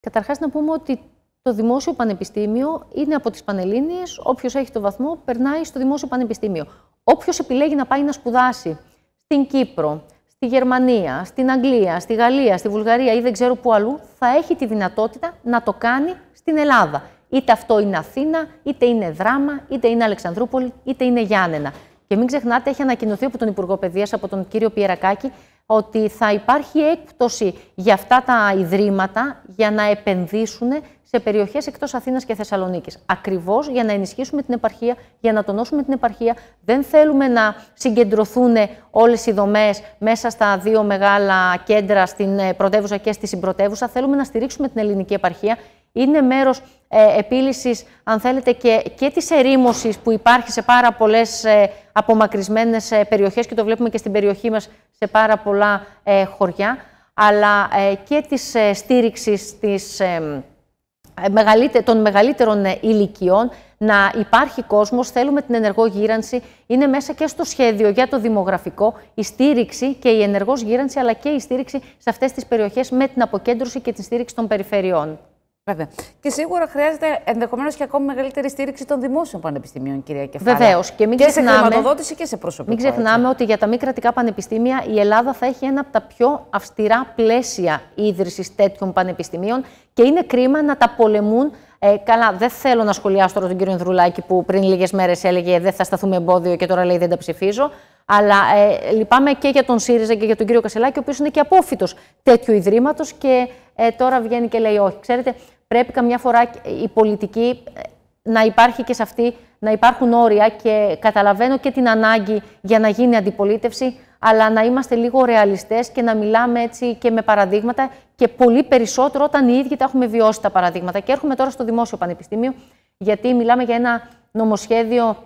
Καταρχάς να πούμε ότι το δημόσιο πανεπιστήμιο είναι από τις Πανελλήνιες, όποιος έχει το βαθμό περνάει στο δημόσιο πανεπιστήμιο. Όποιος επιλέγει να πάει να σπουδάσει στην Κύπρο, στη Γερμανία, στην Αγγλία, στη Γαλλία, στη Βουλγαρία ή δεν ξέρω πού αλλού, θα έχει τη δυνατότητα να το κάνει στην Ελλάδα. Είτε αυτό είναι Αθήνα, είτε είναι Δράμα, είτε είναι Αλεξανδρούπολη, είτε είναι Γιάννενα. Και μην ξεχνάτε, έχει ανακοινωθεί από τον Υπουργό Παιδείας, από τον κύριο Πιερακάκη, ότι θα υπάρχει έκπτωση για αυτά τα ιδρύματα για να επενδύσουν σε περιοχές εκτός Αθήνας και Θεσσαλονίκης. Ακριβώς για να ενισχύσουμε την επαρχία, για να τονώσουμε την επαρχία. Δεν θέλουμε να συγκεντρωθούν όλες οι δομές μέσα στα δύο μεγάλα κέντρα, στην ε, πρωτεύουσα και στη συμπρωτεύουσα. Θέλουμε να στηρίξουμε την ελληνική επαρχία είναι μέρος ε, επίλυσης, αν θέλετε, και, και της ερήμωσης που υπάρχει σε πάρα πολλές ε, απομακρυσμένες ε, περιοχές και το βλέπουμε και στην περιοχή μας σε πάρα πολλά ε, χωριά, αλλά ε, και της στήριξης της, των μεγαλύτερων ηλικιών, να υπάρχει κόσμος. θέλουμε την ενεργό γύρανση. Είναι μέσα και στο σχέδιο για το δημογραφικό η στήριξη και η ενεργός γύρανση, αλλά και η στήριξη σε αυτές τις περιοχές με την αποκέντρωση και τη στήριξη των περιφερειών. Βέβαια. Και σίγουρα χρειάζεται ενδεχομένως και ακόμη μεγαλύτερη στήριξη των δημόσιων πανεπιστημίων, κυρία Κεφάλαια. Βεβαίως. Και, μην και σε χρηματοδότηση και σε προσωπικό. Μην ξεχνάμε ότι για τα μη κρατικά πανεπιστήμια η Ελλάδα θα έχει ένα από τα πιο αυστηρά πλαίσια ίδρυσης τέτοιων πανεπιστημίων και είναι κρίμα να τα πολεμούν ε, καλά, δεν θέλω να σχολιάσω τώρα τον κύριο Ινδρουλάκη που πριν λίγες μέρες έλεγε Δεν θα σταθούμε εμπόδιο και τώρα λέει δεν τα ψηφίζω. Αλλά ε, λυπάμαι και για τον ΣΥΡΙΖΑ και για τον κύριο Κασελάκη, ο οποίος είναι και απόφυτος τέτοιου ιδρύματος και ε, τώρα βγαίνει και λέει όχι. Ξέρετε, πρέπει καμιά φορά η πολιτική ε, να υπάρχει και σε αυτή, να υπάρχουν όρια και καταλαβαίνω και την ανάγκη για να γίνει αντιπολίτευση, αλλά να είμαστε λίγο ρεαλιστές και να μιλάμε έτσι και με παραδείγματα και πολύ περισσότερο όταν οι ίδιοι τα έχουμε βιώσει τα παραδείγματα. Και έρχομαι τώρα στο Δημόσιο Πανεπιστήμιο, γιατί μιλάμε για ένα νομοσχέδιο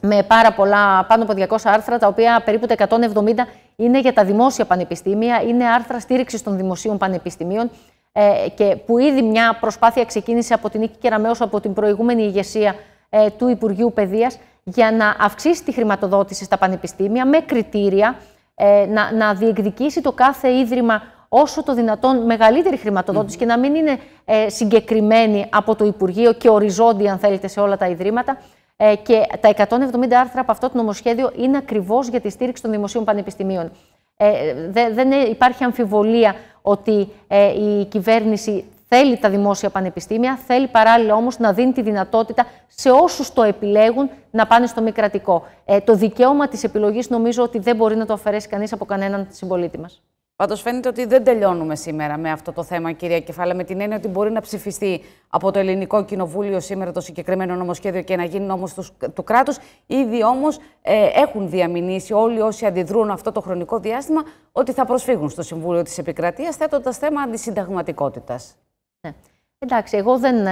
με πάρα πολλά, πάνω από 200 άρθρα, τα οποία περίπου τα 170 είναι για τα δημόσια πανεπιστήμια, είναι άρθρα στήριξης των δημοσίων πανεπιστημίων ε, και που ήδη μια προσπάθεια ξεκίνησε από την Νίκη Κεραμέως από την προηγούμενη ηγεσία ε, του Υπουργείου Παιδείας για να αυξήσει τη χρηματοδότηση στα πανεπιστήμια με κριτήρια, ε, να, να διεκδικήσει το κάθε ίδρυμα όσο το δυνατόν μεγαλύτερη χρηματοδότηση και να μην είναι ε, συγκεκριμένη από το Υπουργείο και οριζόντια, αν θέλετε, σε όλα τα ιδρύματα. Ε, και τα 170 άρθρα από αυτό το νομοσχέδιο είναι ακριβώς για τη στήριξη των δημοσίων πανεπιστημίων. δεν υπάρχει αμφιβολία ότι η κυβέρνηση Θέλει τα δημόσια πανεπιστήμια, θέλει παράλληλα όμως να δίνει τη δυνατότητα σε όσους το επιλέγουν να πάνε στο μη κρατικό. Ε, το δικαίωμα της επιλογής νομίζω ότι δεν μπορεί να το αφαιρέσει κανείς από κανέναν συμπολίτη μας. Πάντως, φαίνεται ότι δεν τελειώνουμε σήμερα με αυτό το θέμα, κυρία Κεφάλα, με την έννοια ότι μπορεί να ψηφιστεί από το Ελληνικό Κοινοβούλιο σήμερα το συγκεκριμένο νομοσχέδιο και να γίνει νόμο τους, του κράτους. Ήδη όμως ε, έχουν διαμηνήσει όλοι όσοι αντιδρούν αυτό το χρονικό διάστημα ότι θα προσφύγουν στο Συμβούλιο της Επικρατείας, θέτοντας θέμα αντισυνταγματικότητας. Ναι. Εντάξει, εγώ ε, [laughs] δεν,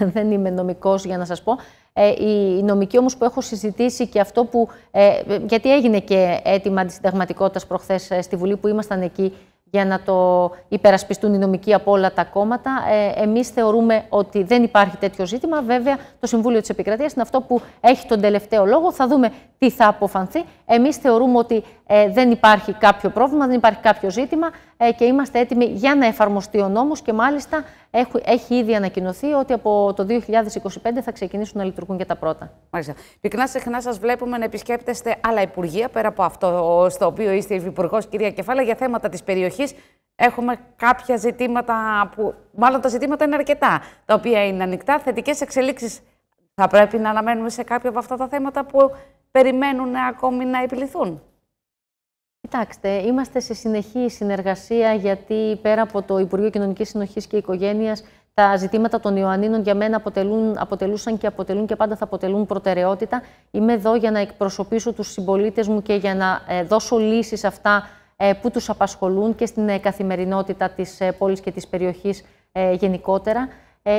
δεν, είμαι νομικός για να σας πω. Ε, η, η νομική όμως που έχω συζητήσει και αυτό που... Ε, γιατί έγινε και αίτημα αντισυνταγματικότητας προχθές ε, στη Βουλή που ήμασταν εκεί για να το υπερασπιστούν οι νομικοί από όλα τα κόμματα. Ε, εμείς θεωρούμε ότι δεν υπάρχει τέτοιο ζήτημα. Βέβαια, το Συμβούλιο της Επικρατείας είναι αυτό που έχει τον τελευταίο λόγο. Θα δούμε τι θα αποφανθεί. Εμείς θεωρούμε ότι ε, δεν υπάρχει κάποιο πρόβλημα, δεν υπάρχει κάποιο ζήτημα ε, και είμαστε έτοιμοι για να εφαρμοστεί ο νόμος και μάλιστα έχει, έχει ήδη ανακοινωθεί ότι από το 2025 θα ξεκινήσουν να λειτουργούν και τα πρώτα. Μάλιστα. Πυκνά συχνά σας βλέπουμε να επισκέπτεστε άλλα υπουργεία πέρα από αυτό στο οποίο είστε υπουργό, κυρία Κεφάλα, για θέματα της περιοχής. Έχουμε κάποια ζητήματα που, μάλλον τα ζητήματα είναι αρκετά, τα οποία είναι ανοιχτά, θετικές εξελίξεις θα πρέπει να αναμένουμε σε κάποια από αυτά τα θέματα που περιμένουν ακόμη να επιληθούν. Κοιτάξτε, είμαστε σε συνεχή συνεργασία γιατί πέρα από το Υπουργείο Κοινωνικής Συνοχής και Οικογένειας τα ζητήματα των Ιωαννίνων για μένα αποτελούν, αποτελούσαν και αποτελούν και πάντα θα αποτελούν προτεραιότητα. Είμαι εδώ για να εκπροσωπήσω τους συμπολίτες μου και για να ε, δώσω λύσεις αυτά ε, που τους απασχολούν και στην ε, καθημερινότητα της πόλης και της περιοχής γενικότερα.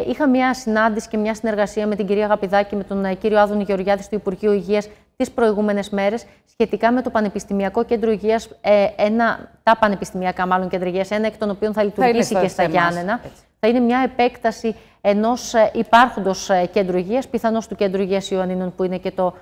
Είχα μια συνάντηση και μια συνεργασία με την κυρία Γαπηδάκη, με τον κύριο Άδωνη Γεωργιάδης του Υπουργείου Υγείας τις προηγούμενες μέρες σχετικά με το Πανεπιστημιακό Κέντρο Υγείας, ε, τα πανεπιστημιακά μάλλον κεντρο υγείας, ένα εκ των οποίων θα λειτουργήσει και στα Γιάννενα. Θα είναι μια επέκταση ενός ε, υπάρχοντος ε, κέντρου υγείας, πιθανώς του κέντρου υγείας Ιωαννίνων, που είναι και το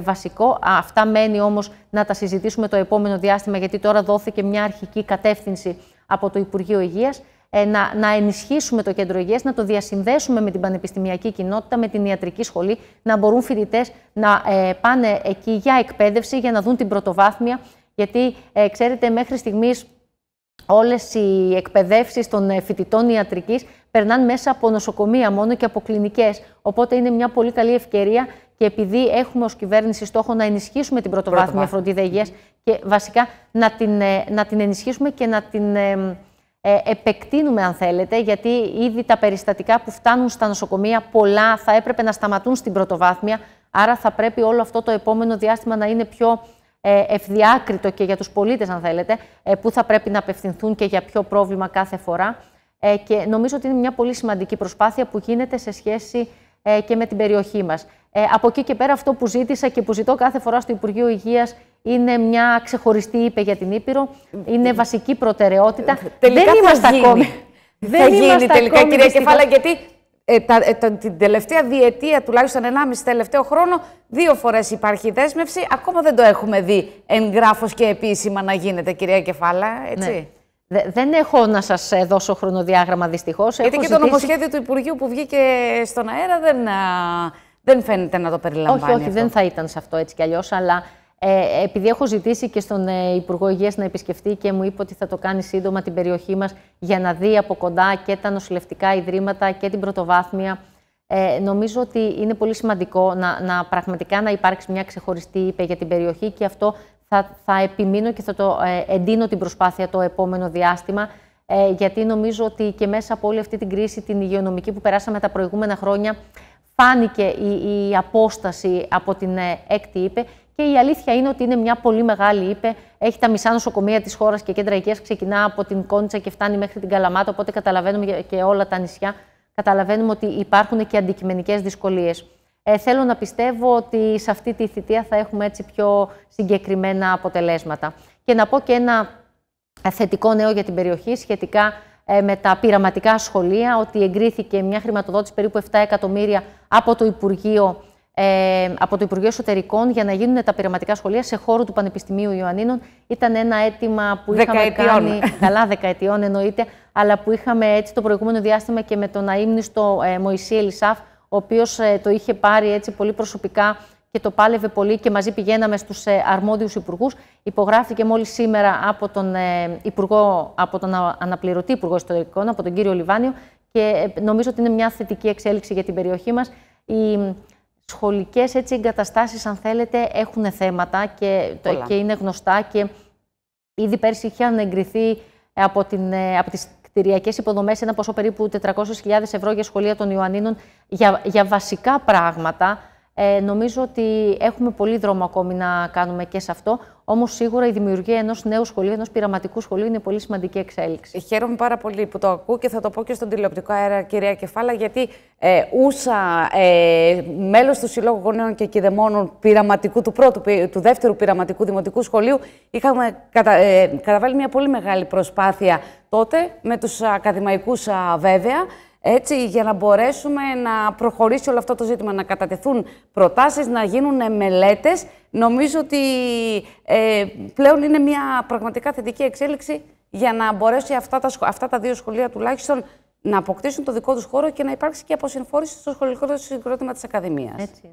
βασικό. Αυτά μένει όμως να τα συζητήσουμε το επόμενο διάστημα, γιατί τώρα δόθηκε μια αρχική κατεύθυνση από το Υπουργείο Υγείας. Ε, να, να ενισχύσουμε το κέντρο υγείας, να το διασυνδέσουμε με την πανεπιστημιακή κοινότητα, με την ιατρική σχολή, να μπορούν φοιτητές να ε, πάνε εκεί για εκπαίδευση, για να δουν την πρωτοβάθμια. Γιατί ε, ξέρετε, μέχρι στιγμής όλες οι εκπαιδεύσεις των ε, φοιτητών ιατρικής περνάνε μέσα από νοσοκομεία μόνο και από κλινικές. Οπότε είναι μια πολύ καλή ευκαιρία και επειδή έχουμε ως κυβέρνηση στόχο να ενισχύσουμε την πρωτοβάθμια φροντίδα και βασικά να την, να την ενισχύσουμε και να την ε, επεκτείνουμε αν θέλετε, γιατί ήδη τα περιστατικά που φτάνουν στα νοσοκομεία πολλά θα έπρεπε να σταματούν στην πρωτοβάθμια, άρα θα πρέπει όλο αυτό το επόμενο διάστημα να είναι πιο ε, ευδιάκριτο και για τους πολίτες αν θέλετε, ε, που θα πρέπει να απευθυνθούν και για ποιο πρόβλημα κάθε φορά. Ε, και νομίζω ότι είναι μια πολύ σημαντική προσπάθεια που γίνεται σε σχέση ε, και με την περιοχή μας. Από εκεί και πέρα αυτό που ζήτησα και που ζητώ κάθε φορά στο Υπουργείο Υγείας είναι μια ξεχωριστή είπε για την Ήπειρο, είναι βασική προτεραιότητα. Τελικά δεν είμαστε γίνει. ακόμη. Δεν θα γίνει τελικά, ακόμη, κυρία Κεφάλα, γιατί ε, τα, ε, τα, την τελευταία διετία, τουλάχιστον 1,5 τελευταίο χρόνο, δύο φορές υπάρχει δέσμευση. Ακόμα δεν το έχουμε δει εγγράφο και επίσημα να γίνεται, κυρία Κεφάλα. Έτσι. Ναι. Δεν έχω να σας ε, δώσω χρονοδιάγραμμα δυστυχώς. Γιατί και το νομοσχέδιο του Υπουργείου που βγήκε στον αέρα δεν, δεν φαίνεται να το περιλαμβάνει. Όχι, όχι, αυτό. δεν θα ήταν σε αυτό έτσι κι αλλιώς. Αλλά ε, επειδή έχω ζητήσει και στον ε, Υπουργό Υγείας να επισκεφτεί και μου είπε ότι θα το κάνει σύντομα την περιοχή μας για να δει από κοντά και τα νοσηλευτικά ιδρύματα και την πρωτοβάθμια. Ε, νομίζω ότι είναι πολύ σημαντικό να, να πραγματικά να υπάρξει μια ξεχωριστή είπε για την περιοχή και αυτό θα, θα επιμείνω και θα το ε, εντείνω την προσπάθεια το επόμενο διάστημα. Ε, γιατί νομίζω ότι και μέσα από όλη αυτή την κρίση, την υγειονομική που περάσαμε τα προηγούμενα χρόνια, φάνηκε η, απόσταση από την έκτη είπε και η αλήθεια είναι ότι είναι μια πολύ μεγάλη, είπε. Έχει τα μισά νοσοκομεία της χώρας και κέντρα υγεία. Ξεκινά από την Κόντσα και φτάνει μέχρι την Καλαμάτα. Οπότε καταλαβαίνουμε και όλα τα νησιά. Καταλαβαίνουμε ότι υπάρχουν και αντικειμενικές δυσκολίες. Ε, θέλω να πιστεύω ότι σε αυτή τη θητεία θα έχουμε έτσι πιο συγκεκριμένα αποτελέσματα. Και να πω και ένα ε, θετικό νέο για την περιοχή σχετικά ε, με τα πειραματικά σχολεία, ότι εγκρίθηκε μια χρηματοδότηση περίπου 7 εκατομμύρια από το Υπουργείο ε, από το Υπουργείο Εσωτερικών για να γίνουν τα πειραματικά σχολεία σε χώρο του Πανεπιστημίου Ιωαννίνων. Ήταν ένα αίτημα που είχαμε δεκαετιών. κάνει. [laughs] Καλά, δεκαετιών εννοείται, αλλά που είχαμε έτσι το προηγούμενο διάστημα και με τον αείμνηστο ε, Μωυσή Ελισάφ, ο οποίος ε, το είχε πάρει έτσι πολύ προσωπικά και το πάλευε πολύ και μαζί πηγαίναμε στους ε, αρμόδιους υπουργούς. Υπογράφηκε μόλις σήμερα από τον, ε, υπουργό, αναπληρωτή Υπουργό Εσωτερικών, από τον κύριο Λιβάνιο και νομίζω ότι είναι μια θετική εξέλιξη για την περιοχή μας. Η σχολικές έτσι, εγκαταστάσεις, αν θέλετε, έχουν θέματα και, και είναι γνωστά και ήδη πέρσι είχε εγκριθεί ε, από, την, ε, από τις κτηριακές υποδομές ένα ποσό περίπου 400.000 ευρώ για σχολεία των Ιωαννίνων για, για βασικά πράγματα, ε, νομίζω ότι έχουμε πολύ δρόμο ακόμη να κάνουμε και σε αυτό. Όμως, σίγουρα η δημιουργία ενός νέου σχολείου, ενός πειραματικού σχολείου, είναι πολύ σημαντική εξέλιξη. Χαίρομαι πάρα πολύ που το ακούω και θα το πω και στον τηλεοπτικό αέρα, κυρία Κεφάλα, γιατί ε, ούσα ε, μέλος του Συλλόγου Γονέων και Κυδεμόνων πειραματικού, του, πρώτου, του δεύτερου πειραματικού δημοτικού σχολείου, είχαμε κατα, ε, καταβάλει μια πολύ μεγάλη προσπάθεια τότε με τους ακαδημαϊκούς βέβαια έτσι, για να μπορέσουμε να προχωρήσει όλο αυτό το ζήτημα, να κατατεθούν προτάσεις, να γίνουν μελέτες. Νομίζω ότι ε, πλέον είναι μια πραγματικά θετική εξέλιξη για να μπορέσει αυτά τα, αυτά τα δύο σχολεία τουλάχιστον να αποκτήσουν το δικό τους χώρο και να υπάρξει και αποσυμφόρηση στο σχολικό συγκρότημα της Ακαδημίας. Έτσι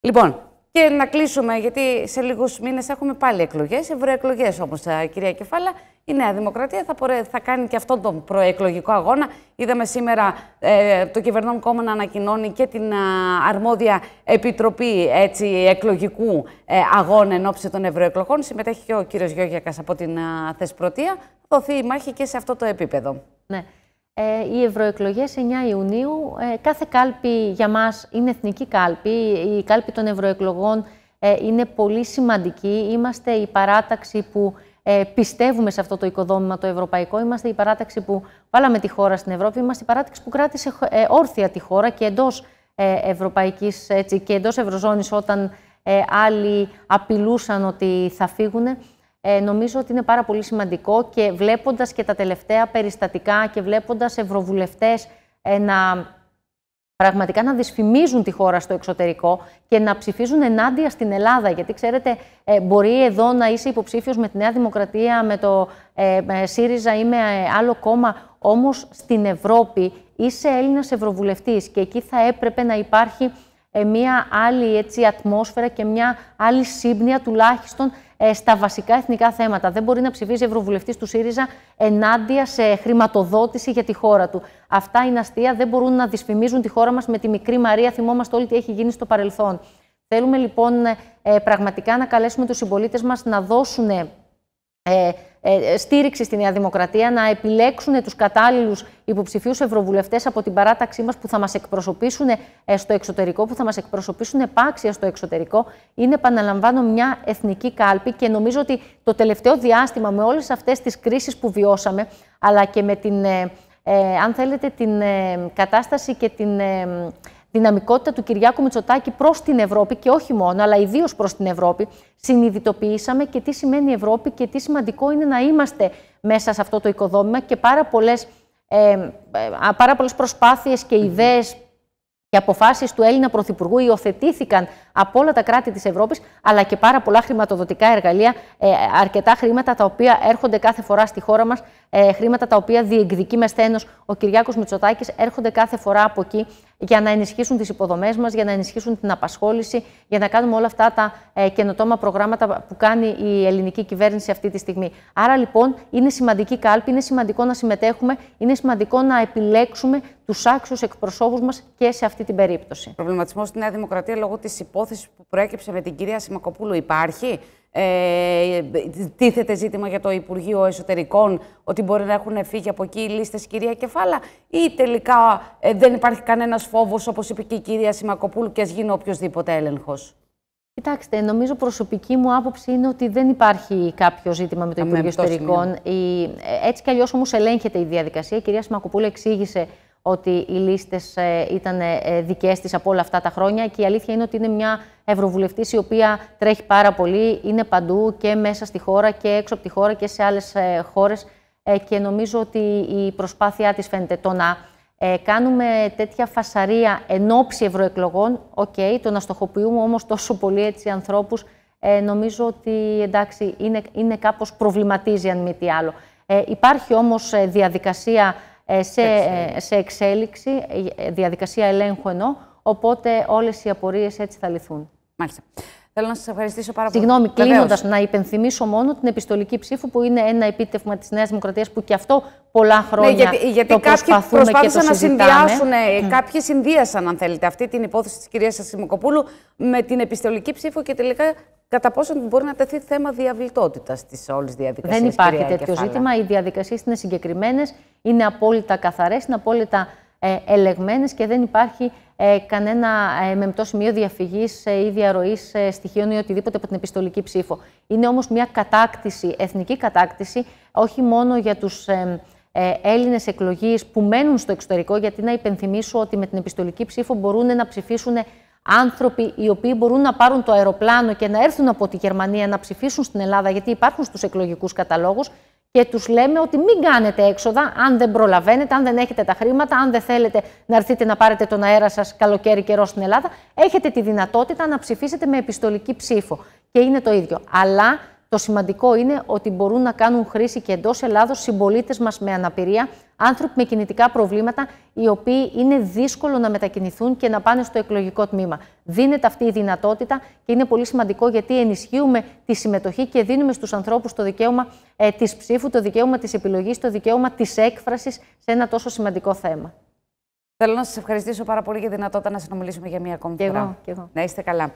Λοιπόν, και να κλείσουμε, γιατί σε λίγους μήνες έχουμε πάλι εκλογές, ευρωεκλογές όμως, ε, κυρία Κεφάλα. Η Νέα Δημοκρατία θα, θα κάνει και αυτόν τον προεκλογικό αγώνα. Είδαμε σήμερα ε, το κυβερνόν κόμμα να ανακοινώνει και την αρμόδια επιτροπή έτσι, εκλογικού ε, αγώνα εν ώψη των ευρωεκλογών. Συμμετέχει και ο κύριος Γιώργιακας από την α, Θεσπρωτεία. Δοθεί η μάχη και σε αυτό το επίπεδο. Ναι ε, οι ευρωεκλογές 9 Ιουνίου. Ε, κάθε κάλπη για μας είναι εθνική κάλπη. Η κάλπη των ευρωεκλογών ε, είναι πολύ σημαντική. Είμαστε η παράταξη που ε, πιστεύουμε σε αυτό το οικοδόμημα το ευρωπαϊκό. Είμαστε η παράταξη που βάλαμε τη χώρα στην Ευρώπη. Είμαστε η παράταξη που κράτησε ε, όρθια τη χώρα και εντός ε, ευρωπαϊκής, και εντός ευρωζώνης όταν άλλοι απειλούσαν ότι θα φύγουν ε, νομίζω ότι είναι πάρα πολύ σημαντικό και βλέποντας και τα τελευταία περιστατικά και βλέποντας ευρωβουλευτές ε, να πραγματικά να δυσφημίζουν τη χώρα στο εξωτερικό και να ψηφίζουν ενάντια στην Ελλάδα. Γιατί ξέρετε, ε, μπορεί εδώ να είσαι υποψήφιος με τη Νέα Δημοκρατία, με το ε, ΣΥΡΙΖΑ ή με ε, άλλο κόμμα, όμως στην Ευρώπη είσαι Έλληνας Ευρωβουλευτής και εκεί θα έπρεπε να υπάρχει ε, μια άλλη έτσι, ατμόσφαιρα και μια άλλη σύμπνοια τουλάχιστον ε, στα βασικά εθνικά θέματα. Δεν μπορεί να ψηφίζει ευρωβουλευτής του ΣΥΡΙΖΑ ενάντια σε χρηματοδότηση για τη χώρα του. Αυτά είναι αστεία, δεν μπορούν να δυσφημίζουν τη χώρα μας με τη μικρή Μαρία. Θυμόμαστε όλοι τι έχει γίνει στο παρελθόν. Θέλουμε λοιπόν ε, πραγματικά να καλέσουμε τους συμπολίτες μας να δώσουν ε, ε, στήριξη στη Νέα Δημοκρατία να επιλέξουν τους κατάλληλους υποψηφίους ευρωβουλευτές από την παράταξή μας που θα μας εκπροσωπήσουν ε, στο εξωτερικό, που θα μας εκπροσωπήσουν επάξια στο εξωτερικό. Είναι, επαναλαμβάνω, μια εθνική κάλπη και νομίζω ότι το τελευταίο διάστημα με όλες αυτές τις κρίσεις που βιώσαμε, αλλά και με την, αν θέλετε, την κατάσταση και την δυναμικότητα του Κυριάκου Μητσοτάκη προς την Ευρώπη και όχι μόνο, αλλά ιδίως προς την Ευρώπη, συνειδητοποιήσαμε και τι σημαίνει η Ευρώπη και τι σημαντικό είναι να είμαστε μέσα σε αυτό το οικοδόμημα και πάρα πολλές ε, ε, πάρα πολλές προσπάθειες και ιδέες και αποφάσεις του Έλληνα Πρωθυπουργού υιοθετήθηκαν από όλα τα κράτη της Ευρώπης, αλλά και πάρα πολλά χρηματοδοτικά εργαλεία, ε, αρκετά χρήματα τα οποία έρχονται κάθε φορά στη χώρα μας, ε, χρήματα τα οποία διεκδικεί με στένο ο Κυριάκος Μητσοτάκης, έρχονται κάθε φορά από εκεί για να ενισχύσουν τις υποδομές μας, για να ενισχύσουν την απασχόληση, για να κάνουμε όλα αυτά τα ε, καινοτόμα προγράμματα που κάνει η ελληνική κυβέρνηση αυτή τη στιγμή. Άρα λοιπόν είναι σημαντική κάλπη, είναι σημαντικό να συμμετέχουμε, είναι σημαντικό να επιλέξουμε τους άξιους εκπροσώπους μας και σε αυτή την περίπτωση. Προβληματισμός στη Νέα Δημοκρατία λόγω της υπόθεσης υπόθεση που προέκυψε με την κυρία Σιμακοπούλου υπάρχει. Ε, τίθεται ζήτημα για το Υπουργείο Εσωτερικών ότι μπορεί να έχουν φύγει από εκεί οι λίστες κυρία Κεφάλα ή τελικά ε, δεν υπάρχει κανένας φόβος όπως είπε και η κυρία Σιμακοπούλου και ας γίνει οποιοδήποτε έλεγχος. Κοιτάξτε, νομίζω προσωπική μου άποψη είναι ότι δεν υπάρχει κάποιο ζήτημα με το Υπουργείο Εσωτερικών. Ε, έτσι κι αλλιώς όμως ελέγχεται η διαδικασία. Η κυρία Σιμακοπούλου εξήγησε ότι οι λίστες ε, ήταν ε, ε, δικές της από όλα αυτά τα χρόνια και η αλήθεια είναι ότι είναι μια ευρωβουλευτής η οποία τρέχει πάρα πολύ, είναι παντού και μέσα στη χώρα και έξω από τη χώρα και σε άλλες χώρες και νομίζω ότι η προσπάθειά της φαίνεται το να κάνουμε τέτοια φασαρία εν ώψη ευρωεκλογών, οκ, okay, το να στοχοποιούμε όμως τόσο πολύ έτσι ανθρώπους, νομίζω ότι εντάξει είναι, είναι κάπως προβληματίζει αν μη τι άλλο. υπάρχει όμως διαδικασία ε, σε, ε, σε εξέλιξη, ε, διαδικασία ελέγχου ενώ, οπότε όλες οι απορίες έτσι θα λυθούν. Μάλιστα. Θέλω να σας ευχαριστήσω πάρα πολύ. Συγγνώμη, κλείνοντας, να υπενθυμίσω μόνο την επιστολική ψήφου που είναι ένα επίτευγμα της Νέας Δημοκρατίας που και αυτό πολλά ναι, χρόνια. Ναι, γιατί, γιατί το κάποιοι να συνδυάσουν, mm. κάποιοι συνδύασαν, αν θέλετε, αυτή την υπόθεση της κυρίας Ασημοκοπούλου με την επιστολική ψήφο και τελικά κατά πόσο μπορεί να τεθεί θέμα διαβλητότητας της όλης διαδικασίας. Δεν υπάρχει τέτοιο ζήτημα. Οι διαδικασίες είναι συγκεκριμένες, είναι απόλυτα καθαρές, είναι απόλυτα ε, ελεγμένες και δεν υπάρχει ε, κανένα ε, μεμπτό σημείο διαφυγής ε, ή διαρροής ε, στοιχείων ή οτιδήποτε από την επιστολική ψήφο. Είναι όμως μια κατάκτηση, εθνική κατάκτηση, όχι μόνο για τους. ε, Έλληνες εκλογείς που μένουν στο εξωτερικό, γιατί να υπενθυμίσω ότι με την επιστολική ψήφο μπορούν να ψηφίσουν άνθρωποι οι οποίοι μπορούν να πάρουν το αεροπλάνο και να έρθουν από τη Γερμανία να ψηφίσουν στην Ελλάδα, γιατί υπάρχουν στους εκλογικούς καταλόγους, και τους λέμε ότι μην κάνετε έξοδα αν δεν προλαβαίνετε, αν δεν έχετε τα χρήματα, αν δεν θέλετε να έρθετε να πάρετε τον αέρα σας καλοκαίρι καιρό στην Ελλάδα, έχετε τη δυνατότητα να ψηφίσετε με επιστολική ψήφο. Και είναι το ίδιο. Αλλά το σημαντικό είναι ότι μπορούν να κάνουν χρήση και εντός Ελλάδος συμπολίτες μας με αναπηρία, άνθρωποι με κινητικά προβλήματα, οι οποίοι είναι δύσκολο να μετακινηθούν και να πάνε στο εκλογικό τμήμα. Δίνεται αυτή η δυνατότητα και είναι πολύ σημαντικό γιατί ενισχύουμε τη συμμετοχή και δίνουμε στους ανθρώπους το δικαίωμα ε, της ψήφου, το δικαίωμα της επιλογής, το δικαίωμα της έκφρασης σε ένα τόσο σημαντικό θέμα. Θέλω να σας ευχαριστήσω πάρα πολύ για τη δυνατότητα να συνομιλήσουμε για μία ακόμη και φορά. εγώ. Να είστε καλά.